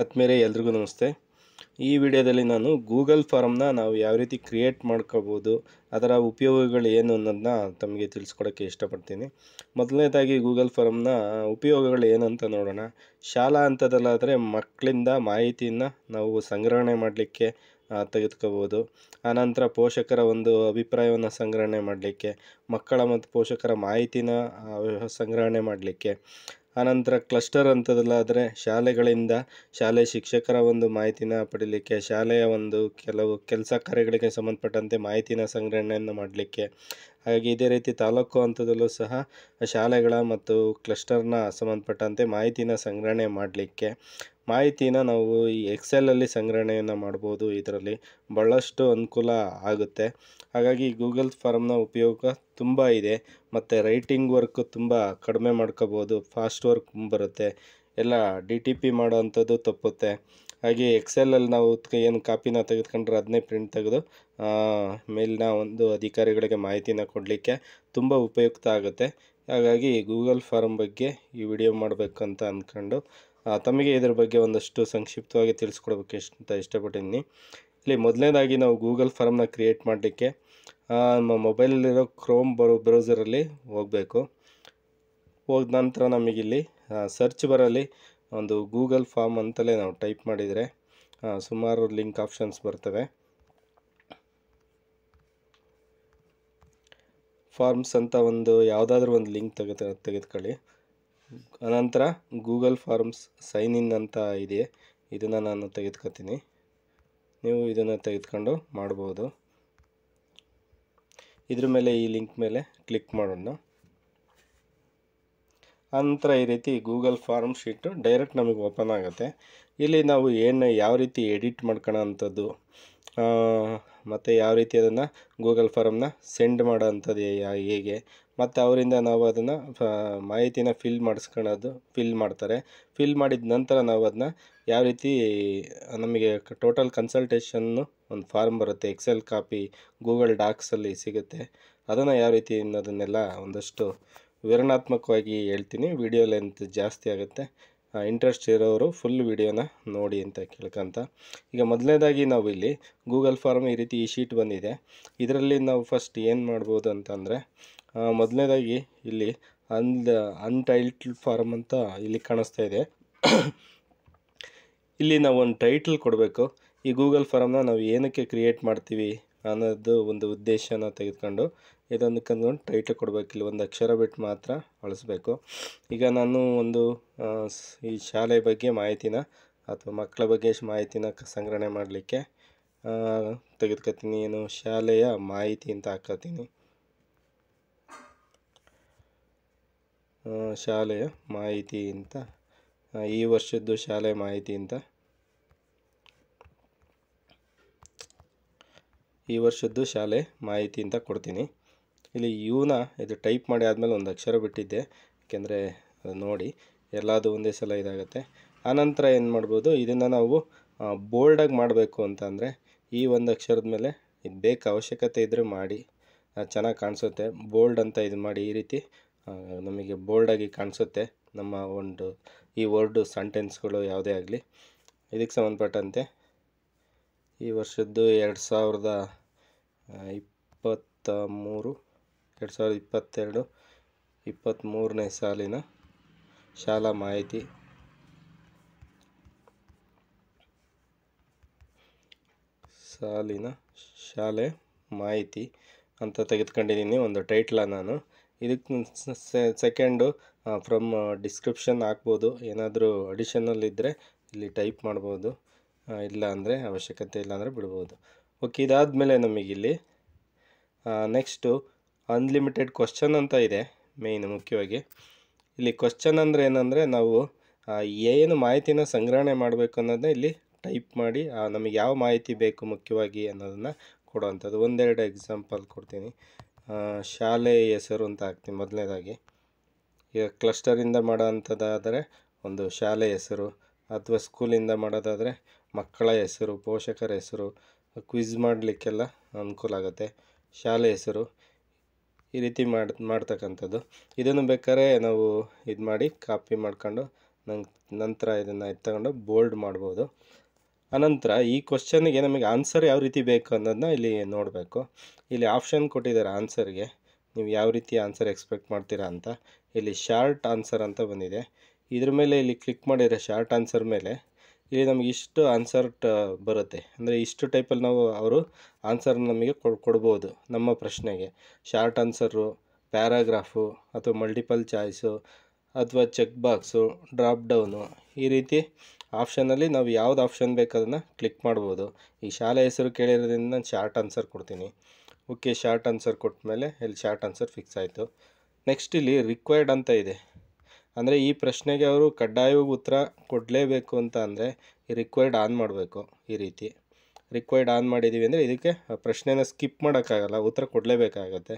ಆದಮೇಲೆ ಎಲ್ರಿಗೂ ನಮಸ್ತೆ ಈ ವಿಡಿಯೋದಲ್ಲಿ ನಾನು ಗೂಗಲ್ ಫಾರಮ್ನ ನಾವು ಯಾವ ರೀತಿ ಕ್ರಿಯೇಟ್ ಮಾಡ್ಕೋಬೋದು ಅದರ ಉಪಯೋಗಗಳು ಏನು ಅನ್ನೋದನ್ನ ತಮಗೆ ತಿಳಿಸ್ಕೊಡೋಕ್ಕೆ ಇಷ್ಟಪಡ್ತೀನಿ ಮೊದಲನೇದಾಗಿ ಗೂಗಲ್ ಫಾರಮ್ನ ಉಪಯೋಗಗಳು ಏನಂತ ನೋಡೋಣ ಶಾಲಾ ಹಂತದಲ್ಲಾದರೆ ಮಕ್ಕಳಿಂದ ಮಾಹಿತಿಯನ್ನು ನಾವು ಸಂಗ್ರಹಣೆ ಮಾಡಲಿಕ್ಕೆ ತೆಗೆದುಕೋಬೋದು ಆನಂತರ ಪೋಷಕರ ಒಂದು ಅಭಿಪ್ರಾಯವನ್ನು ಸಂಗ್ರಹಣೆ ಮಾಡಲಿಕ್ಕೆ ಮಕ್ಕಳ ಮತ್ತು ಪೋಷಕರ ಮಾಹಿತಿನ ಸಂಗ್ರಹಣೆ ಮಾಡಲಿಕ್ಕೆ ಆನಂತರ ಕ್ಲಸ್ಟರ್ ಅಂಥದ್ದಲ್ಲಾದರೆ ಶಾಲೆಗಳಿಂದ ಶಾಲೆ ಶಿಕ್ಷಕರ ಒಂದು ಮಾಹಿತಿನ ಪಡೀಲಿಕ್ಕೆ ಶಾಲೆಯ ಒಂದು ಕೆಲವು ಕೆಲಸ ಕಾರ್ಯಗಳಿಗೆ ಸಂಬಂಧಪಟ್ಟಂತೆ ಮಾಹಿತಿನ ಸಂಗ್ರಹಣೆಯನ್ನು ಮಾಡಲಿಕ್ಕೆ ಹಾಗಾಗಿ ಇದೇ ರೀತಿ ತಾಲೂಕು ಹಂತದಲ್ಲೂ ಸಹ ಶಾಲೆಗಳ ಮತ್ತು ಕ್ಲಸ್ಟರ್ನ ಸಂಬಂಧಪಟ್ಟಂತೆ ಮಾಹಿತಿನ ಸಂಗ್ರಹಣೆ ಮಾಡಲಿಕ್ಕೆ ಮಾಹಿತಿನ ನಾವು ಈ ಎಕ್ಸೆಲಲ್ಲಿ ಸಂಗ್ರಹಣೆಯನ್ನು ಮಾಡ್ಬೋದು ಇದರಲ್ಲಿ ಭಾಳಷ್ಟು ಅನುಕೂಲ ಆಗುತ್ತೆ ಹಾಗಾಗಿ ಗೂಗಲ್ ಫಾರ್ಮ್ನ ಉಪಯೋಗ ತುಂಬ ಇದೆ ಮತ್ತು ರೈಟಿಂಗ್ ವರ್ಕ್ ತುಂಬ ಕಡಿಮೆ ಮಾಡ್ಕೋಬೋದು ಫಾಸ್ಟ್ ವರ್ಕ್ ಬರುತ್ತೆ ಎಲ್ಲ ಡಿ ಟಿ ಪಿ ಮಾಡೋ ಅಂಥದ್ದು ತಪ್ಪುತ್ತೆ ಹಾಗೆ ಎಕ್ಸೆಲಲ್ಲಿ ನಾವು ಏನು ಕಾಪಿನ ತೆಗೆದುಕೊಂಡ್ರೆ ಅದನ್ನೇ ಪ್ರಿಂಟ್ ತೆಗೆದು ಮೇಲಿನ ಒಂದು ಅಧಿಕಾರಿಗಳಿಗೆ ಮಾಹಿತಿನ ಕೊಡಲಿಕ್ಕೆ ತುಂಬ ಉಪಯುಕ್ತ ಆಗುತ್ತೆ ಹಾಗಾಗಿ ಗೂಗಲ್ ಫಾರ್ಮ್ ಬಗ್ಗೆ ಈ ವಿಡಿಯೋ ಮಾಡಬೇಕಂತ ಅಂದ್ಕೊಂಡು ತಮಗೆ ಇದ್ರ ಬಗ್ಗೆ ಒಂದಷ್ಟು ಸಂಕ್ಷಿಪ್ತವಾಗಿ ತಿಳಿಸ್ಕೊಡ್ಬೇಕು ಎಷ್ಟು ಅಂತ ಇಷ್ಟಪಟ್ಟಿದ್ದೀನಿ ಇಲ್ಲಿ ಮೊದಲನೇದಾಗಿ ನಾವು ಗೂಗಲ್ ಫಾರ್ಮ್ನ ಕ್ರಿಯೇಟ್ ಮಾಡಲಿಕ್ಕೆ ನಮ್ಮ ಮೊಬೈಲಲ್ಲಿರೋ ಕ್ರೋಮ್ ಬರೋ ಬ್ರೌಸರಲ್ಲಿ ಹೋಗಬೇಕು ಹೋದ ನಂತರ ನಮಗಿಲ್ಲಿ ಸರ್ಚ್ ಬರಲ್ಲಿ ಒಂದು ಗೂಗಲ್ ಫಾರ್ಮ್ ಅಂತಲೇ ನಾವು ಟೈಪ್ ಮಾಡಿದರೆ ಸುಮಾರು ಲಿಂಕ್ ಆಪ್ಷನ್ಸ್ ಬರ್ತವೆ ಫಾರ್ಮ್ಸ್ ಅಂತ ಒಂದು ಯಾವುದಾದ್ರೂ ಒಂದು ಲಿಂಕ್ ತೆಗೆದು ತೆಗೆದುಕೊಳ್ಳಿ ಅನಂತರ ಗೂಗಲ್ ಫಾರ್ಮ್ಸ್ ಸೈನ್ ಇನ್ ಅಂತ ಇದೆ ಇದನ್ನು ನಾನು ತೆಗೆದುಕೊತೀನಿ ನೀವು ಇದನ್ನು ತೆಗೆದುಕೊಂಡು ಮಾಡ್ಬೋದು ಇದ್ರ ಮೇಲೆ ಈ ಲಿಂಕ್ ಮೇಲೆ ಕ್ಲಿಕ್ ಮಾಡೋಣ ಅಂತರ ಈ ರೀತಿ ಗೂಗಲ್ ಫಾರ್ಮ್ ಶೀಟು ಡೈರೆಕ್ಟ್ ನಮಗೆ ಓಪನ್ ಆಗುತ್ತೆ ಇಲ್ಲಿ ನಾವು ಏನು ಯಾವ ರೀತಿ ಎಡಿಟ್ ಮಾಡ್ಕೊಳ್ಳೋ ಅಂಥದ್ದು ಮತ್ತು ಯಾವ ರೀತಿ ಅದನ್ನು ಗೂಗಲ್ ಫಾರಮ್ನ ಸೆಂಡ್ ಮಾಡೋ ಅಂಥದ್ದು ಹೇಗೆ ಮತ್ತು ಅವರಿಂದ ನಾವು ಅದನ್ನು ಮಾಹಿತಿನ ಫಿಲ್ ಮಾಡಿಸ್ಕೊಳೋದು ಫಿಲ್ ಮಾಡ್ತಾರೆ ಫಿಲ್ ಮಾಡಿದ ನಂತರ ನಾವು ಅದನ್ನ ಯಾವ ರೀತಿ ನಮಗೆ ಟೋಟಲ್ ಕನ್ಸಲ್ಟೇಷನ್ನು ಒಂದು ಫಾರ್ಮ್ ಬರುತ್ತೆ ಎಕ್ಸೆಲ್ ಕಾಪಿ ಗೂಗಲ್ ಡಾಕ್ಸಲ್ಲಿ ಸಿಗುತ್ತೆ ಅದನ್ನು ಯಾವ ರೀತಿ ಅನ್ನೋದನ್ನೆಲ್ಲ ಒಂದಷ್ಟು ವಿವರಣಾತ್ಮಕವಾಗಿ ಹೇಳ್ತೀನಿ ವಿಡಿಯೋ ಲೆಂತ್ ಜಾಸ್ತಿ ಆಗುತ್ತೆ ಇಂಟ್ರೆಸ್ಟ್ ಇರೋರು ಫುಲ್ ವಿಡಿಯೋನ ನೋಡಿ ಅಂತ ಕೇಳ್ಕೊಂತ ಈಗ ಮೊದಲನೇದಾಗಿ ನಾವು ಇಲ್ಲಿ ಗೂಗಲ್ ಫಾರ್ಮ್ ಈ ರೀತಿ ಈ ಶೀಟ್ ಬಂದಿದೆ ಇದರಲ್ಲಿ ನಾವು ಫಸ್ಟ್ ಏನು ಮಾಡ್ಬೋದು ಅಂತಂದರೆ ಮೊದಲನೇದಾಗಿ ಇಲ್ಲಿ ಅಂದ ಅನ್ಟೈಟ್ಲ್ ಫಾರ್ಮ್ ಅಂತ ಇಲ್ಲಿ ಕಾಣಿಸ್ತಾ ಇದೆ ಇಲ್ಲಿ ನಾವು ಒಂದು ಟೈಟಲ್ ಕೊಡಬೇಕು ಈ ಗೂಗಲ್ ಫಾರಮ್ನ ನಾವು ಏನಕ್ಕೆ ಕ್ರಿಯೇಟ್ ಮಾಡ್ತೀವಿ ಅನ್ನೋದು ಒಂದು ಉದ್ದೇಶನ ತೆಗೆದುಕೊಂಡು ಇದೊಂದಕ್ಕೊಂದು ಟೈಟಲ್ ಕೊಡಬೇಕು ಇಲ್ಲಿ ಒಂದು ಅಕ್ಷರ ಬಿಟ್ಟು ಮಾತ್ರ ಬಳಸಬೇಕು ಈಗ ನಾನು ಒಂದು ಈ ಶಾಲೆ ಬಗ್ಗೆ ಮಾಹಿತಿನ ಅಥವಾ ಮಕ್ಕಳ ಬಗ್ಗೆ ಮಾಹಿತಿನ ಸಂಗ್ರಹಣೆ ಮಾಡಲಿಕ್ಕೆ ತೆಗೆದುಕೊತೀನಿ ಏನು ಶಾಲೆಯ ಮಾಹಿತಿ ಅಂತ ಹಾಕೋತೀನಿ ಶಾಲೆಯ ಮಾಹಿತಿ ಅಂತ ಈ ವರ್ಷದ್ದು ಶಾಲೆ ಮಾಹಿತಿ ಅಂತ ಈ ವರ್ಷದ್ದು ಶಾಲೆ ಮಾಹಿತಿ ಅಂತ ಕೊಡ್ತೀನಿ ಇಲ್ಲಿ ಯುನ ಇದು ಟೈಪ್ ಮಾಡಿ ಆದಮೇಲೆ ಒಂದು ಅಕ್ಷರ ಬಿಟ್ಟಿದ್ದೆ ಏಕೆಂದರೆ ನೋಡಿ ಎಲ್ಲದು ಒಂದೇ ಸಲ ಇದಾಗುತ್ತೆ ಆನಂತರ ಏನು ಮಾಡ್ಬೋದು ಇದನ್ನು ನಾವು ಬೋಲ್ಡಾಗಿ ಮಾಡಬೇಕು ಅಂತ ಅಂದರೆ ಈ ಒಂದು ಅಕ್ಷರದ ಮೇಲೆ ಇದು ಬೇಕು ಅವಶ್ಯಕತೆ ಇದ್ದರೆ ಮಾಡಿ ಚೆನ್ನಾಗಿ ಕಾಣಿಸುತ್ತೆ ಬೋಲ್ಡ್ ಅಂತ ಇದು ಮಾಡಿ ಈ ರೀತಿ ನಮಗೆ ಬೋಲ್ಡಾಗಿ ಕಾಣಿಸುತ್ತೆ ನಮ್ಮ ಒಂದು ಈ ವರ್ಡು ಸೆಂಟೆನ್ಸ್ಗಳು ಯಾವುದೇ ಆಗಲಿ ಇದಕ್ಕೆ ಸಂಬಂಧಪಟ್ಟಂತೆ ಈ ವರ್ಷದ್ದು ಎರಡು ಸಾವಿರದ ಇಪ್ಪತ್ತ ಮೂರು ಎರಡು ಸಾವಿರದ ಇಪ್ಪತ್ತೆರಡು ಇಪ್ಪತ್ತ್ಮೂರನೇ ಸಾಲಿನ ಶಾಲಾ ಮಾಹಿತಿ ಸಾಲಿನ ಶಾಲೆ ಮಾಹಿತಿ ಅಂತ ತೆಗೆದುಕೊಂಡಿದ್ದೀನಿ ಒಂದು ಟೈಟ್ಲ ನಾನು ಇದಕ್ಕೆ ಸೆಕೆಂಡು ಫ್ರಮ್ ಡಿಸ್ಕ್ರಿಪ್ಷನ್ ಹಾಕ್ಬೋದು ಏನಾದರೂ ಅಡಿಷನಲ್ ಇದ್ದರೆ ಇಲ್ಲಿ ಟೈಪ್ ಮಾಡ್ಬೋದು ಇಲ್ಲ ಅಂದರೆ ಅವಶ್ಯಕತೆ ಇಲ್ಲ ಅಂದರೆ ಬಿಡ್ಬೋದು ಓಕೆ ಇದಾದ ಮೇಲೆ ನಮಗಿಲ್ಲಿ ನೆಕ್ಸ್ಟು ಅನ್ಲಿಮಿಟೆಡ್ ಕ್ವಶನ್ ಅಂತ ಇದೆ ಮೇಯ್ನ್ ಮುಖ್ಯವಾಗಿ ಇಲ್ಲಿ ಕ್ವಶನ್ ಅಂದರೆ ಏನಂದರೆ ನಾವು ಏನು ಮಾಹಿತಿನ ಸಂಗ್ರಹಣೆ ಮಾಡಬೇಕು ಅನ್ನೋದನ್ನ ಇಲ್ಲಿ ಟೈಪ್ ಮಾಡಿ ನಮಗೆ ಯಾವ ಮಾಹಿತಿ ಬೇಕು ಮುಖ್ಯವಾಗಿ ಅನ್ನೋದನ್ನು ಕೊಡೋವಂಥದ್ದು ಒಂದೆರಡು ಎಕ್ಸಾಂಪಲ್ ಕೊಡ್ತೀನಿ ಶಾಲೆ ಹೆಸರು ಅಂತ ಹಾಕ್ತೀನಿ ಮೊದಲನೇದಾಗಿ ಈಗ ಕ್ಲಸ್ಟರಿಂದ ಮಾಡೋವಂಥದ್ದಾದರೆ ಒಂದು ಶಾಲೆ ಹೆಸರು ಅಥವಾ ಸ್ಕೂಲಿಂದ ಮಾಡೋದಾದರೆ ಮಕ್ಕಳ ಹೆಸರು ಪೋಷಕರ ಹೆಸರು ಕ್ವಿಝ್ ಮಾಡಲಿಕ್ಕೆಲ್ಲ ಅನುಕೂಲ ಆಗುತ್ತೆ ಶಾಲೆ ಹೆಸರು ಈ ರೀತಿ ಮಾಡಿ ಮಾಡ್ತಕ್ಕಂಥದ್ದು ಇದನ್ನು ಬೇಕಾದ್ರೆ ನಾವು ಇದು ಮಾಡಿ ಕಾಪಿ ಮಾಡ್ಕೊಂಡು ನಂಗೆ ನಂತರ ಇದನ್ನು ತಗೊಂಡು ಬೋಲ್ಡ್ ಮಾಡ್ಬೋದು ಅನಂತರ ಈ ಕ್ವಶನ್ಗೆ ನಮಗೆ ಆನ್ಸರ್ ಯಾವ ರೀತಿ ಬೇಕು ಅನ್ನೋದನ್ನ ಇಲ್ಲಿ ನೋಡಬೇಕು ಇಲ್ಲಿ ಆಪ್ಷನ್ ಕೊಟ್ಟಿದ್ದಾರೆ ಆನ್ಸರ್ಗೆ ನೀವು ಯಾವ ರೀತಿ ಆನ್ಸರ್ ಎಕ್ಸ್ಪೆಕ್ಟ್ ಮಾಡ್ತೀರಾ ಅಂತ ಇಲ್ಲಿ ಶಾರ್ಟ್ ಆನ್ಸರ್ ಅಂತ ಬಂದಿದೆ ಇದ್ರ ಮೇಲೆ ಇಲ್ಲಿ ಕ್ಲಿಕ್ ಮಾಡಿದರೆ ಶಾರ್ಟ್ ಆನ್ಸರ್ ಮೇಲೆ ಇಲ್ಲಿ ನಮಗೆ ಇಷ್ಟು ಆನ್ಸರ್ ಟ ಬರುತ್ತೆ ಅಂದರೆ ಇಷ್ಟು ಟೈಪಲ್ಲಿ ನಾವು ಅವರು ಆನ್ಸರ್ ನಮಗೆ ಕೊಡ್ಬೋದು ನಮ್ಮ ಪ್ರಶ್ನೆಗೆ ಶಾರ್ಟ್ ಆನ್ಸರು ಪ್ಯಾರಾಗ್ರಾಫು ಅಥವಾ ಮಲ್ಟಿಪಲ್ ಚಾಯ್ಸು ಅಥವಾ ಚೆಕ್ ಬಾಕ್ಸು ಡ್ರಾಪ್ ಡೌನು ಈ ರೀತಿ ಆಪ್ಷನಲ್ಲಿ ನಾವು ಯಾವ್ದು ಆಪ್ಷನ್ ಬೇಕು ಕ್ಲಿಕ್ ಮಾಡ್ಬೋದು ಈ ಶಾಲೆ ಹೆಸರು ಕೇಳಿರೋದ್ರಿಂದ ನಾನು ಶಾರ್ಟ್ ಆನ್ಸರ್ ಕೊಡ್ತೀನಿ ಓಕೆ ಶಾರ್ಟ್ ಆನ್ಸರ್ ಕೊಟ್ಟ ಮೇಲೆ ಇಲ್ಲಿ ಶಾರ್ಟ್ ಆನ್ಸರ್ ಫಿಕ್ಸ್ ಆಯಿತು ನೆಕ್ಸ್ಟ್ ಇಲ್ಲಿ ರಿಕ್ವೈರ್ಡ್ ಅಂತ ಇದೆ ಅಂದರೆ ಈ ಪ್ರಶ್ನೆಗೆ ಅವರು ಕಡ್ಡಾಯವಾಗಿ ಉತ್ತರ ಕೊಡಲೇಬೇಕು ಅಂತ ಅಂದರೆ ರಿಕ್ವೈರ್ಡ್ ಆನ್ ಮಾಡಬೇಕು ಈ ರೀತಿ ರಿಕ್ವೈರ್ಡ್ ಆನ್ ಮಾಡಿದ್ದೀವಿ ಅಂದರೆ ಇದಕ್ಕೆ ಪ್ರಶ್ನೆನ ಸ್ಕಿಪ್ ಮಾಡೋಕ್ಕಾಗಲ್ಲ ಉತ್ತರ ಕೊಡಲೇಬೇಕಾಗತ್ತೆ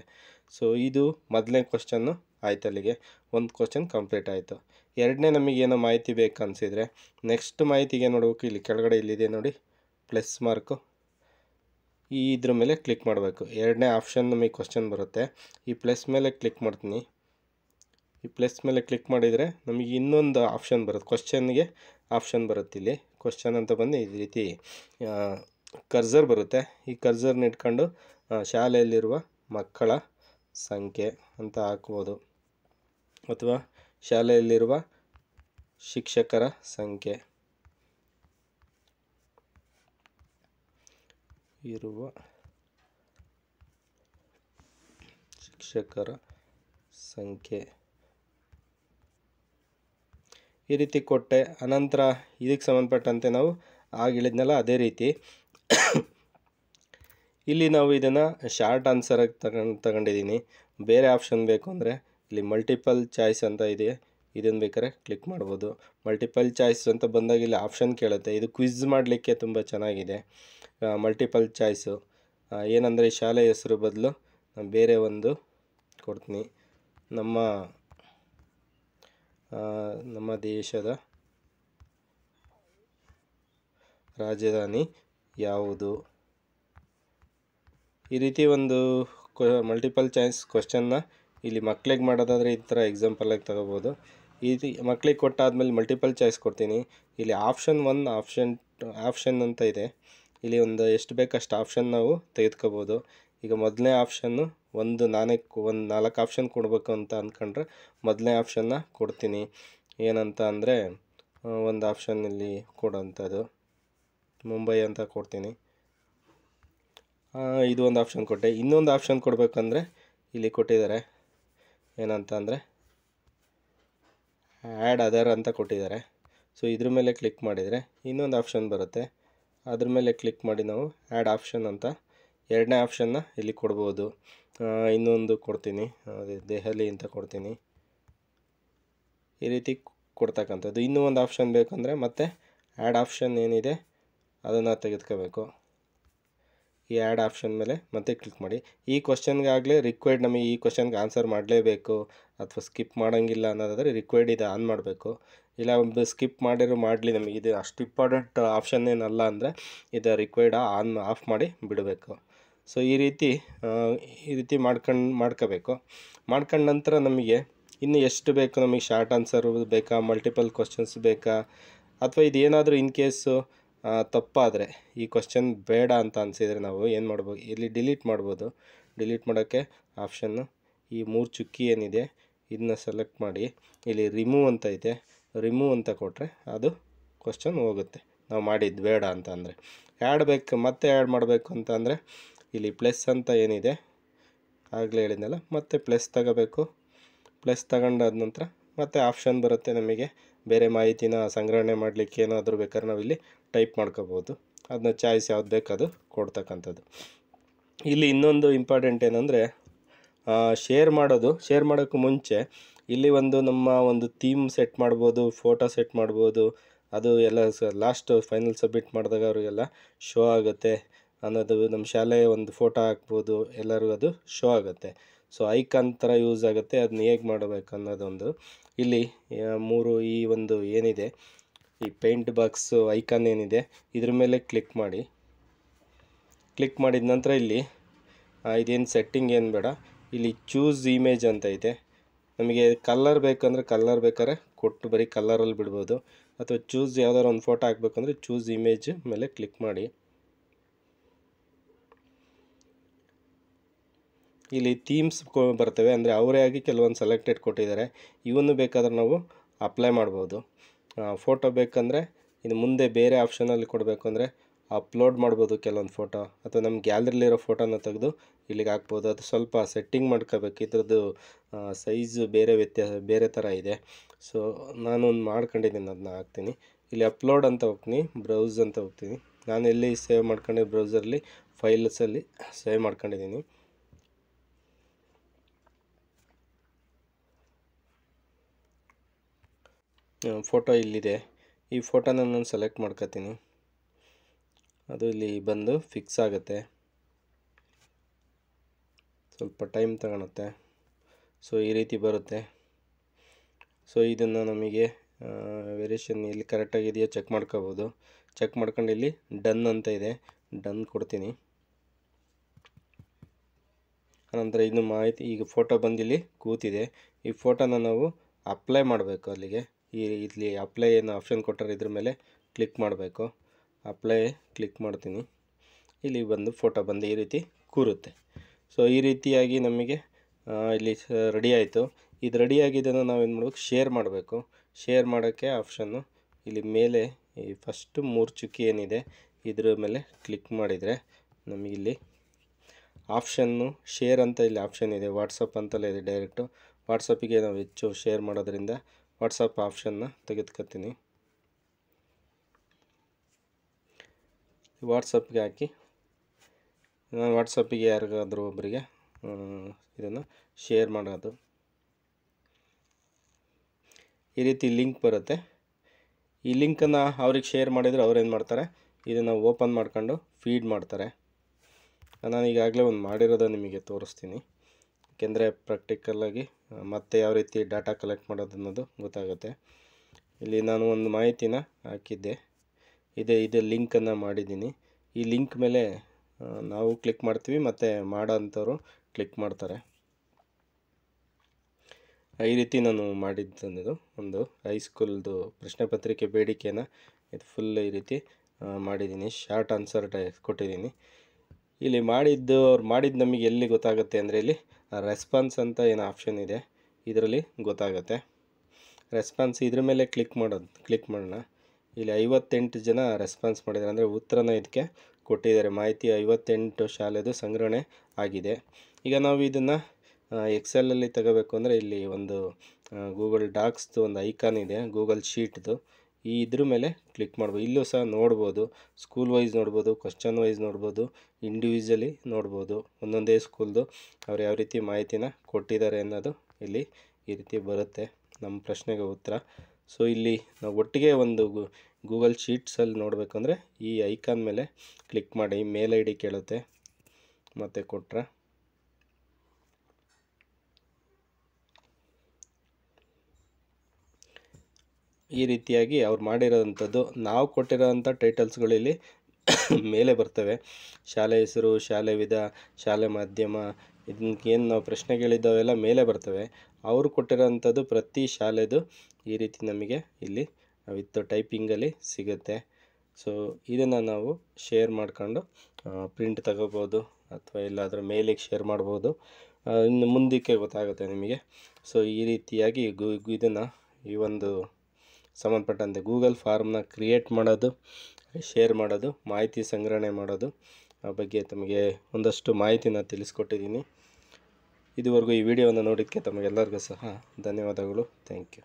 ಸೊ ಇದು ಮೊದಲನೇ ಕ್ವಶನ್ನು ಆಯ್ತು ಅಲ್ಲಿಗೆ ಒಂದು ಕ್ವಶನ್ ಕಂಪ್ಲೀಟ್ ಆಯಿತು ಎರಡನೇ ನಮಗೇನೋ ಮಾಹಿತಿ ಬೇಕು ಅನಿಸಿದರೆ ನೆಕ್ಸ್ಟ್ ಮಾಹಿತಿಗೆ ನೋಡಬೇಕು ಇಲ್ಲಿ ಕೆಳಗಡೆ ಇಲ್ಲಿದೆ ನೋಡಿ ಪ್ಲಸ್ ಮಾರ್ಕು ಈ ಇದ್ರ ಮೇಲೆ ಕ್ಲಿಕ್ ಮಾಡಬೇಕು ಎರಡನೇ ಆಪ್ಷನ್ ನಮಗೆ ಕ್ವಶನ್ ಬರುತ್ತೆ ಈ ಪ್ಲಸ್ ಮೇಲೆ ಕ್ಲಿಕ್ ಮಾಡ್ತೀನಿ ಈ ಪ್ಲಸ್ ಮೇಲೆ ಕ್ಲಿಕ್ ಮಾಡಿದರೆ ನಮಗೆ ಇನ್ನೊಂದು ಆಪ್ಷನ್ ಬರುತ್ತೆ ಕ್ವಶನ್ಗೆ ಆಪ್ಷನ್ ಬರುತ್ತೆ ಇಲ್ಲಿ ಕ್ವಶನ್ ಅಂತ ಬಂದು ಈ ರೀತಿ ಕರ್ಸರ್ ಬರುತ್ತೆ ಈ ಕರ್ಸರ್ನ ಇಟ್ಕೊಂಡು ಶಾಲೆಯಲ್ಲಿರುವ ಮಕ್ಕಳ ಸಂಖ್ಯೆ ಅಂತ ಹಾಕ್ಬೋದು ಅಥವಾ ಶಾಲೆಯಲ್ಲಿರುವ ಶಿಕ್ಷಕರ ಸಂಖ್ಯೆ ಇರುವ ಶಿಕ್ಷಕರ ಸಂಖ್ಯೆ ಈ ರೀತಿ ಕೊಟ್ಟೆ ಅನಂತರ ಇದಕ್ಕೆ ಸಂಬಂಧಪಟ್ಟಂತೆ ನಾವು ಆಗಿಳಿದ್ನಲ್ಲ ಅದೇ ರೀತಿ ಇಲ್ಲಿ ನಾವು ಇದನ್ನು ಶಾರ್ಟ್ ಆನ್ಸರಾಗಿ ತಗೊಂಡು ತಗೊಂಡಿದ್ದೀನಿ ಬೇರೆ ಆಪ್ಷನ್ ಬೇಕು ಅಂದರೆ ಇಲ್ಲಿ ಮಲ್ಟಿಪಲ್ ಚಾಯ್ಸ್ ಅಂತ ಇದೆ ಇದನ್ನು ಬೇಕಾದ್ರೆ ಕ್ಲಿಕ್ ಮಾಡ್ಬೋದು ಮಲ್ಟಿಪಲ್ ಚಾಯ್ಸ್ ಅಂತ ಬಂದಾಗ ಇಲ್ಲಿ ಆಪ್ಷನ್ ಕೇಳುತ್ತೆ ಇದು ಕ್ವಿಜ್ ಮಾಡಲಿಕ್ಕೆ ತುಂಬ ಚೆನ್ನಾಗಿದೆ ಮಲ್ಟಿಪಲ್ ಚಾಯ್ಸು ಏನಂದರೆ ಶಾಲೆ ಹೆಸರು ಬದಲು ಬೇರೆ ಒಂದು ಕೊಡ್ತೀನಿ ನಮ್ಮ ನಮ್ಮ ದೇಶದ ರಾಜಧಾನಿ ಯಾವುದು ಈ ರೀತಿ ಒಂದು ಮಲ್ಟಿಪಲ್ ಚಾಯ್ಸ್ ಕ್ವಶನ್ನ ಇಲ್ಲಿ ಮಕ್ಳಿಗೆ ಮಾಡೋದಾದರೆ ಈ ಥರ ಎಕ್ಸಾಂಪಲಾಗಿ ತಗೋಬೋದು ಈ ರೀತಿ ಮಕ್ಳಿಗೆ ಕೊಟ್ಟಾದಮೇಲೆ ಮಲ್ಟಿಪಲ್ ಚಾಯ್ಸ್ ಕೊಡ್ತೀನಿ ಇಲ್ಲಿ ಆಪ್ಷನ್ ಒನ್ ಆಪ್ಷನ್ ಆಪ್ಷನ್ ಅಂತ ಇದೆ ಇಲ್ಲಿ ಒಂದು ಎಷ್ಟು ಬೇಕಷ್ಟು ಆಪ್ಷನ್ ನಾವು ತೆಗೆದುಕೋಬೋದು ಈಗ ಮೊದಲನೇ ಆಪ್ಷನ್ನು ಒಂದು ನಾನೇ ಒಂದು ನಾಲ್ಕು ಆಪ್ಷನ್ ಕೊಡಬೇಕು ಅಂತ ಅಂದ್ಕೊಂಡ್ರೆ ಮೊದಲನೇ ಆಪ್ಷನ್ನ ಕೊಡ್ತೀನಿ ಏನಂತ ಅಂದರೆ ಒಂದು ಇಲ್ಲಿ ಕೊಡೋಂಥದ್ದು ಮುಂಬೈ ಅಂತ ಕೊಡ್ತೀನಿ ಇದು ಒಂದು ಆಪ್ಷನ್ ಕೊಟ್ಟೆ ಇನ್ನೊಂದು ಆಪ್ಷನ್ ಕೊಡಬೇಕಂದ್ರೆ ಇಲ್ಲಿ ಕೊಟ್ಟಿದ್ದಾರೆ ಏನಂತ ಅಂದರೆ ಆ್ಯಡ್ ಅದರ್ ಅಂತ ಕೊಟ್ಟಿದ್ದಾರೆ ಸೊ ಇದ್ರ ಮೇಲೆ ಕ್ಲಿಕ್ ಮಾಡಿದರೆ ಇನ್ನೊಂದು ಆಪ್ಷನ್ ಬರುತ್ತೆ ಅದ್ರ ಮೇಲೆ ಕ್ಲಿಕ್ ಮಾಡಿ ನಾವು ಆ್ಯಡ್ ಆಪ್ಷನ್ ಅಂತ ಎರಡನೇ ಆಪ್ಷನ್ನ ಇಲ್ಲಿ ಕೊಡ್ಬೋದು ಇನ್ನೊಂದು ಕೊಡ್ತೀನಿ ದೆಹಲಿ ಅಂತ ಕೊಡ್ತೀನಿ ಈ ರೀತಿ ಕೊಡ್ತಕ್ಕಂಥದ್ದು ಇನ್ನೂ ಒಂದು ಆಪ್ಷನ್ ಬೇಕಂದರೆ ಮತ್ತೆ ಆ್ಯಡ್ ಆಪ್ಷನ್ ಏನಿದೆ ಅದನ್ನು ತೆಗೆದುಕೋಬೇಕು ಈ ಆ್ಯಡ್ ಆಪ್ಷನ್ ಮೇಲೆ ಮತ್ತೆ ಕ್ಲಿಕ್ ಮಾಡಿ ಈ ಕ್ವಶನ್ಗಾಗಲೇ ರಿಕ್ವೈರ್ಡ್ ನಮಗೆ ಈ ಕ್ವಶನ್ಗೆ ಆನ್ಸರ್ ಮಾಡಲೇಬೇಕು ಅಥವಾ ಸ್ಕಿಪ್ ಮಾಡೋಂಗಿಲ್ಲ ಅನ್ನೋದಾದರೆ ರಿಕ್ವೈರ್ಡ್ ಇದು ಆನ್ ಮಾಡಬೇಕು ಇಲ್ಲ ಒಂದು ಸ್ಕಿಪ್ ಮಾಡಿರೋ ಮಾಡಲಿ ನಮಗೆ ಇದು ಅಷ್ಟು ಇಂಪಾರ್ಟೆಂಟ್ ಆಪ್ಷನ್ ಏನಲ್ಲ ಅಂದರೆ ಇದು ರಿಕ್ವೈರ್ಡ್ ಆನ್ ಆಫ್ ಮಾಡಿ ಬಿಡಬೇಕು ಸೊ ಈ ರೀತಿ ಈ ರೀತಿ ಮಾಡ್ಕೊಂಡು ಮಾಡ್ಕೋಬೇಕು ಮಾಡ್ಕೊಂಡ ನಂತರ ನಮಗೆ ಇನ್ನು ಎಷ್ಟು ಬೇಕು ನಮಗೆ ಶಾರ್ಟ್ ಆನ್ಸರ್ ಬೇಕಾ ಮಲ್ಟಿಪಲ್ ಕ್ವಶನ್ಸ್ ಬೇಕಾ ಅಥವಾ ಇದೇನಾದರೂ ಇನ್ ಕೇಸು ತಪ್ಪಾದರೆ ಈ ಕ್ವಶನ್ ಬೇಡ ಅಂತ ಅನಿಸಿದರೆ ನಾವು ಏನು ಮಾಡ್ಬೋದು ಇಲ್ಲಿ ಡಿಲೀಟ್ ಮಾಡ್ಬೋದು ಡಿಲೀಟ್ ಮಾಡೋಕ್ಕೆ ಆಪ್ಷನ್ನು ಈ ಮೂರು ಚುಕ್ಕಿ ಏನಿದೆ ಇದನ್ನ ಸೆಲೆಕ್ಟ್ ಮಾಡಿ ಇಲ್ಲಿ ರಿಮೂವ್ ಅಂತ ಐತೆ ರಿಮೂವ್ ಅಂತ ಕೊಟ್ಟರೆ ಅದು ಕ್ವಶನ್ ಹೋಗುತ್ತೆ ನಾವು ಮಾಡಿದ್ದು ಬೇಡ ಅಂತ ಅಂದರೆ ಆ್ಯಡ್ ಬೇಕು ಮತ್ತೆ ಆ್ಯಡ್ ಮಾಡಬೇಕು ಅಂತ ಅಂದರೆ ಇಲ್ಲಿ ಪ್ಲಸ್ ಅಂತ ಏನಿದೆ ಆಗಲೇ ಹೇಳಿದ್ನಲ್ಲ ಮತ್ತೆ ಪ್ಲಸ್ ತಗೋಬೇಕು ಪ್ಲಸ್ ತಗೊಂಡಾದ ನಂತರ ಮತ್ತೆ ಆಪ್ಷನ್ ಬರುತ್ತೆ ನಮಗೆ ಬೇರೆ ಮಾಹಿತಿನ ಸಂಗ್ರಹಣೆ ಮಾಡಲಿಕ್ಕೆ ಏನಾದರೂ ಬೇಕಾದ್ರೆ ಇಲ್ಲಿ ಟೈಪ್ ಮಾಡ್ಕೋಬೋದು ಅದನ್ನ ಚಾಯ್ಸ್ ಯಾವ್ದು ಅದು ಕೊಡ್ತಕ್ಕಂಥದ್ದು ಇಲ್ಲಿ ಇನ್ನೊಂದು ಇಂಪಾರ್ಟೆಂಟ್ ಏನಂದರೆ ಶೇರ್ ಮಾಡೋದು ಶೇರ್ ಮಾಡೋಕ್ಕೂ ಮುಂಚೆ ಇಲ್ಲಿ ಒಂದು ನಮ್ಮ ಒಂದು ಥೀಮ್ ಸೆಟ್ ಮಾಡ್ಬೋದು ಫೋಟೋ ಸೆಟ್ ಮಾಡ್ಬೋದು ಅದು ಎಲ್ಲ ಲಾಸ್ಟ್ ಫೈನಲ್ ಸಬ್ಮಿಟ್ ಮಾಡಿದಾಗ ಅವರಿಗೆಲ್ಲ ಶೋ ಆಗುತ್ತೆ ಅನ್ನೋದು ನಮ್ಮ ಶಾಲೆಯ ಒಂದು ಫೋಟೋ ಹಾಕ್ಬೋದು ಎಲ್ಲರಿಗೂ ಅದು ಶೋ ಆಗುತ್ತೆ ಸೊ ಐಕಾನ್ ಥರ ಯೂಸ್ ಆಗುತ್ತೆ ಅದನ್ನ ಹೇಗೆ ಮಾಡಬೇಕು ಅನ್ನೋದೊಂದು ಇಲ್ಲಿ ಮೂರು ಈ ಒಂದು ಏನಿದೆ ಈ ಪೇಂಟ್ ಬಾಕ್ಸು ಐಕಾನ್ ಏನಿದೆ ಇದ್ರ ಮೇಲೆ ಕ್ಲಿಕ್ ಮಾಡಿ ಕ್ಲಿಕ್ ಮಾಡಿದ ನಂತರ ಇಲ್ಲಿ ಇದೇನು ಸೆಟ್ಟಿಂಗ್ ಏನು ಬೇಡ ಇಲ್ಲಿ ಚೂಸ್ ಇಮೇಜ್ ಅಂತ ಇದೆ ನಮಗೆ ಕಲ್ಲರ್ ಬೇಕಂದ್ರೆ ಕಲ್ಲರ್ ಬೇಕಾದ್ರೆ ಕೊಟ್ಟು ಬರೀ ಕಲ್ಲರಲ್ಲಿ ಬಿಡ್ಬೋದು ಅಥವಾ ಚೂಸ್ ಯಾವ್ದಾದ್ರು ಒಂದು ಫೋಟೋ ಹಾಕ್ಬೇಕಂದ್ರೆ ಚೂಸ್ ಇಮೇಜ್ ಮೇಲೆ ಕ್ಲಿಕ್ ಮಾಡಿ ಇಲ್ಲಿ ಥೀಮ್ಸ್ ಬರ್ತವೆ ಅಂದರೆ ಅವರೇ ಆಗಿ ಕೆಲವೊಂದು ಸೆಲೆಕ್ಟೆಡ್ ಕೊಟ್ಟಿದ್ದಾರೆ ಇವನ್ನು ಬೇಕಾದ್ರೆ ನಾವು ಅಪ್ಲೈ ಮಾಡ್ಬೋದು ಫೋಟೋ ಬೇಕಂದರೆ ಇನ್ನು ಮುಂದೆ ಬೇರೆ ಆಪ್ಷನಲ್ಲಿ ಕೊಡಬೇಕು ಅಂದರೆ ಅಪ್ಲೋಡ್ ಮಾಡ್ಬೋದು ಕೆಲವೊಂದು ಫೋಟೋ ಅಥವಾ ನಮ್ಮ ಗ್ಯಾಲರಿಲಿರೋ ಫೋಟೋನ ತೆಗೆದು ಇಲ್ಲಿಗೆ ಹಾಕ್ಬೋದು ಅದು ಸ್ವಲ್ಪ ಸೆಟ್ಟಿಂಗ್ ಮಾಡ್ಕೋಬೇಕು ಇದ್ರದ್ದು ಸೈಜು ಬೇರೆ ವ್ಯತ್ಯಾಸ ಬೇರೆ ಥರ ಇದೆ ಸೊ ನಾನು ಒಂದು ಮಾಡ್ಕೊಂಡಿದ್ದೀನಿ ಅದನ್ನ ಹಾಕ್ತೀನಿ ಇಲ್ಲಿ ಅಪ್ಲೋಡ್ ಅಂತ ಹೋಗ್ತೀನಿ ಬ್ರೌಸ್ ಅಂತ ಹೋಗ್ತೀನಿ ನಾನು ಎಲ್ಲಿ ಸೇವ್ ಮಾಡ್ಕೊಂಡಿದ್ದೆ ಬ್ರೌಸರಲ್ಲಿ ಫೈಲ್ಸಲ್ಲಿ ಸೇವ್ ಮಾಡ್ಕೊಂಡಿದ್ದೀನಿ ಫೋಟೋ ಇಲ್ಲಿದೆ ಈ ಫೋಟೋನ ನಾನು ಸೆಲೆಕ್ಟ್ ಮಾಡ್ಕೊತೀನಿ ಅದು ಇಲ್ಲಿ ಬಂದು ಫಿಕ್ಸ್ ಆಗುತ್ತೆ ಸ್ವಲ್ಪ ಟೈಮ್ ತಗೊಳುತ್ತೆ ಸೊ ಈ ರೀತಿ ಬರುತ್ತೆ ಸೊ ಇದನ್ನು ನಮಗೆ ವೇರಿಯೇಷನ್ ಇಲ್ಲಿ ಕರೆಕ್ಟಾಗಿದೆಯೋ ಚೆಕ್ ಮಾಡ್ಕೋಬೋದು ಚೆಕ್ ಮಾಡ್ಕೊಂಡು ಇಲ್ಲಿ ಡನ್ ಅಂತ ಇದೆ ಡನ್ ಕೊಡ್ತೀನಿ ಆನಂತರ ಇನ್ನು ಮಾಹಿತಿ ಈಗ ಫೋಟೋ ಬಂದಿಲ್ಲಿ ಕೂತಿದೆ ಈ ಫೋಟೋನ ನಾವು ಅಪ್ಲೈ ಮಾಡಬೇಕು ಅಲ್ಲಿಗೆ ಈ ಇಲ್ಲಿ ಅಪ್ಲೈ ಏನು ಆಪ್ಷನ್ ಕೊಟ್ಟಾರೆ ಇದ್ರ ಮೇಲೆ ಕ್ಲಿಕ್ ಮಾಡಬೇಕು ಅಪ್ಲೈ ಕ್ಲಿಕ್ ಮಾಡ್ತೀನಿ ಇಲ್ಲಿ ಬಂದು ಫೋಟೋ ಬಂದು ಈ ರೀತಿ ಕೂರುತ್ತೆ ಸೊ ಈ ರೀತಿಯಾಗಿ ನಮಗೆ ಇಲ್ಲಿ ರೆಡಿ ಆಯಿತು ಇದು ರೆಡಿಯಾಗಿದ್ದನ್ನು ನಾವೇನು ಮಾಡಬೇಕು ಶೇರ್ ಮಾಡಬೇಕು ಶೇರ್ ಮಾಡೋಕ್ಕೆ ಆಪ್ಷನ್ನು ಇಲ್ಲಿ ಮೇಲೆ ಈ ಫಸ್ಟ್ ಮೂರು ಚುಕ್ಕಿ ಏನಿದೆ ಇದ್ರ ಮೇಲೆ ಕ್ಲಿಕ್ ಮಾಡಿದರೆ ನಮಗಿಲ್ಲಿ ಆಪ್ಷನ್ನು ಶೇರ್ ಅಂತ ಇಲ್ಲಿ ಆಪ್ಷನ್ ಇದೆ ವಾಟ್ಸಪ್ ಅಂತಲೇ ಇದೆ ಡೈರೆಕ್ಟು ವಾಟ್ಸಪ್ಪಿಗೆ ನಾವು ಹೆಚ್ಚು ಶೇರ್ ಮಾಡೋದ್ರಿಂದ ವಾಟ್ಸಪ್ ಆಪ್ಷನ್ನ ತೆಗೆದುಕೊತೀನಿ ವಾಟ್ಸಪ್ಗೆ ಹಾಕಿ ನಾನು ವಾಟ್ಸಪ್ಪಿಗೆ ಯಾರಿಗಾದರೂ ಒಬ್ಬರಿಗೆ ಇದನ್ನು ಶೇರ್ ಮಾಡೋದು ಈ ರೀತಿ ಲಿಂಕ್ ಬರುತ್ತೆ ಈ ಲಿಂಕನ್ನು ಅವ್ರಿಗೆ ಶೇರ್ ಮಾಡಿದರೆ ಅವ್ರೇನು ಮಾಡ್ತಾರೆ ಇದನ್ನು ಓಪನ್ ಮಾಡ್ಕೊಂಡು ಫೀಡ್ ಮಾಡ್ತಾರೆ ನಾನು ಈಗಾಗಲೇ ಒಂದು ಮಾಡಿರೋದು ನಿಮಗೆ ತೋರಿಸ್ತೀನಿ ಯಾಕೆಂದರೆ ಪ್ರಾಕ್ಟಿಕಲಾಗಿ ಮತ್ತೆ ಯಾವ ರೀತಿ ಡಾಟಾ ಕಲೆಕ್ಟ್ ಮಾಡೋದು ಅನ್ನೋದು ಗೊತ್ತಾಗುತ್ತೆ ಇಲ್ಲಿ ನಾನು ಒಂದು ಮಾಹಿತಿನ ಹಾಕಿದ್ದೆ ಇದೇ ಇದು ಲಿಂಕನ್ನು ಮಾಡಿದ್ದೀನಿ ಈ ಲಿಂಕ್ ಮೇಲೆ ನಾವು ಕ್ಲಿಕ್ ಮಾಡ್ತೀವಿ ಮತ್ತು ಮಾಡೋ ಕ್ಲಿಕ್ ಮಾಡ್ತಾರೆ ಈ ರೀತಿ ನಾನು ಮಾಡಿದ್ದು ಒಂದು ಹೈಸ್ಕೂಲ್ದು ಪ್ರಶ್ನೆ ಪತ್ರಿಕೆ ಬೇಡಿಕೆಯನ್ನು ಇದು ಫುಲ್ ಈ ರೀತಿ ಮಾಡಿದ್ದೀನಿ ಶಾರ್ಟ್ ಆನ್ಸರ್ ಕೊಟ್ಟಿದ್ದೀನಿ ಇಲ್ಲಿ ಮಾಡಿದ್ದು ಅವ್ರು ಮಾಡಿದ್ದು ನಮಗೆ ಎಲ್ಲಿ ಗೊತ್ತಾಗುತ್ತೆ ಅಂದರೆ ಇಲ್ಲಿ ರೆಸ್ಪಾನ್ಸ್ ಅಂತ ಏನು ಆಪ್ಷನ್ ಇದೆ ಇದರಲ್ಲಿ ಗೊತ್ತಾಗುತ್ತೆ ರೆಸ್ಪಾನ್ಸ್ ಇದ್ರ ಮೇಲೆ ಕ್ಲಿಕ್ ಮಾಡೋದು ಕ್ಲಿಕ್ ಮಾಡೋಣ ಇಲ್ಲಿ ಐವತ್ತೆಂಟು ಜನ ರೆಸ್ಪಾನ್ಸ್ ಮಾಡಿದ್ದಾರೆ ಅಂದರೆ ಉತ್ತರನ ಇದಕ್ಕೆ ಕೊಟ್ಟಿದ್ದಾರೆ ಮಾಹಿತಿ ಐವತ್ತೆಂಟು ಶಾಲೆದು ಸಂಗ್ರಹಣೆ ಆಗಿದೆ ಈಗ ನಾವು ಇದನ್ನು ಎಕ್ಸೆಲಲ್ಲಿ ತಗೋಬೇಕು ಅಂದರೆ ಇಲ್ಲಿ ಒಂದು ಗೂಗಲ್ ಡಾಕ್ಸ್ದು ಒಂದು ಐಕಾನ್ ಇದೆ ಗೂಗಲ್ ಶೀಟ್ದು ಈ ಇದ್ರ ಮೇಲೆ ಕ್ಲಿಕ್ ಮಾಡ್ಬೋದು ಇಲ್ಲೂ ಸಹ ನೋಡ್ಬೋದು ಸ್ಕೂಲ್ ವೈಸ್ ನೋಡ್ಬೋದು ಕ್ವಶನ್ ವೈಸ್ ನೋಡ್ಬೋದು ಇಂಡಿವಿಜುವಲಿ ನೋಡ್ಬೋದು ಒಂದೊಂದೇ ಸ್ಕೂಲ್ದು ಅವ್ರು ಯಾವ ರೀತಿ ಮಾಹಿತಿನ ಕೊಟ್ಟಿದ್ದಾರೆ ಅನ್ನೋದು ಇಲ್ಲಿ ಈ ರೀತಿ ಬರುತ್ತೆ ನಮ್ಮ ಪ್ರಶ್ನೆಗೆ ಉತ್ತರ ಸೊ ಇಲ್ಲಿ ನಾವು ಒಟ್ಟಿಗೆ ಒಂದು ಗೂಗಲ್ ಶೀಟ್ಸಲ್ಲಿ ನೋಡಬೇಕಂದ್ರೆ ಈ ಐಕಾನ್ ಮೇಲೆ ಕ್ಲಿಕ್ ಮಾಡಿ ಮೇಲ್ ಐ ಡಿ ಕೇಳುತ್ತೆ ಮತ್ತೆ ಕೊಟ್ರೆ ಈ ರೀತಿಯಾಗಿ ಅವ್ರು ಮಾಡಿರೋವಂಥದ್ದು ನಾವು ಕೊಟ್ಟಿರೋವಂಥ ಟೈಟಲ್ಸ್ಗಳಲ್ಲಿ ಮೇಲೆ ಬರ್ತವೆ ಶಾಲೆ ಹೆಸರು ಶಾಲೆ ವಿಧ ಶಾಲೆ ಮಾಧ್ಯಮ ಏನು ನಾವು ಪ್ರಶ್ನೆಗಳಿದ್ದಾವೆಲ್ಲ ಮೇಲೆ ಬರ್ತವೆ ಅವರು ಕೊಟ್ಟಿರೋವಂಥದ್ದು ಪ್ರತಿ ಶಾಲೆದು ಈ ರೀತಿ ನಮಗೆ ಇಲ್ಲಿ ವಿತ್ ಟೈಪಿಂಗಲ್ಲಿ ಸಿಗುತ್ತೆ ಸೊ ಇದನ್ನು ನಾವು ಶೇರ್ ಮಾಡ್ಕೊಂಡು ಪ್ರಿಂಟ್ ತಗೋಬೋದು ಅಥವಾ ಇಲ್ಲಾದ್ರೂ ಮೇಲಿಗೆ ಶೇರ್ ಮಾಡ್ಬೋದು ಇನ್ನು ಮುಂದಕ್ಕೆ ಗೊತ್ತಾಗುತ್ತೆ ನಿಮಗೆ ಸೊ ಈ ರೀತಿಯಾಗಿ ಗು ಇದನ್ನು ಈ ಒಂದು ಸಂಬಂಧಪಟ್ಟಂತೆ ಗೂಗಲ್ ಫಾರ್ಮ್ನ ಕ್ರಿಯೇಟ್ ಮಾಡೋದು ಶೇರ್ ಮಾಡೋದು ಮಾಹಿತಿ ಸಂಗ್ರಹಣೆ ಮಾಡೋದು ಆ ಬಗ್ಗೆ ತಮಗೆ ಒಂದಷ್ಟು ಮಾಹಿತಿನ ತಿಳಿಸ್ಕೊಟ್ಟಿದ್ದೀನಿ ಇದುವರೆಗೂ ಈ ವಿಡಿಯೋವನ್ನು ನೋಡಿದ್ದಕ್ಕೆ ತಮಗೆಲ್ಲರಿಗೂ ಸಹ ಧನ್ಯವಾದಗಳು ಥ್ಯಾಂಕ್ ಯು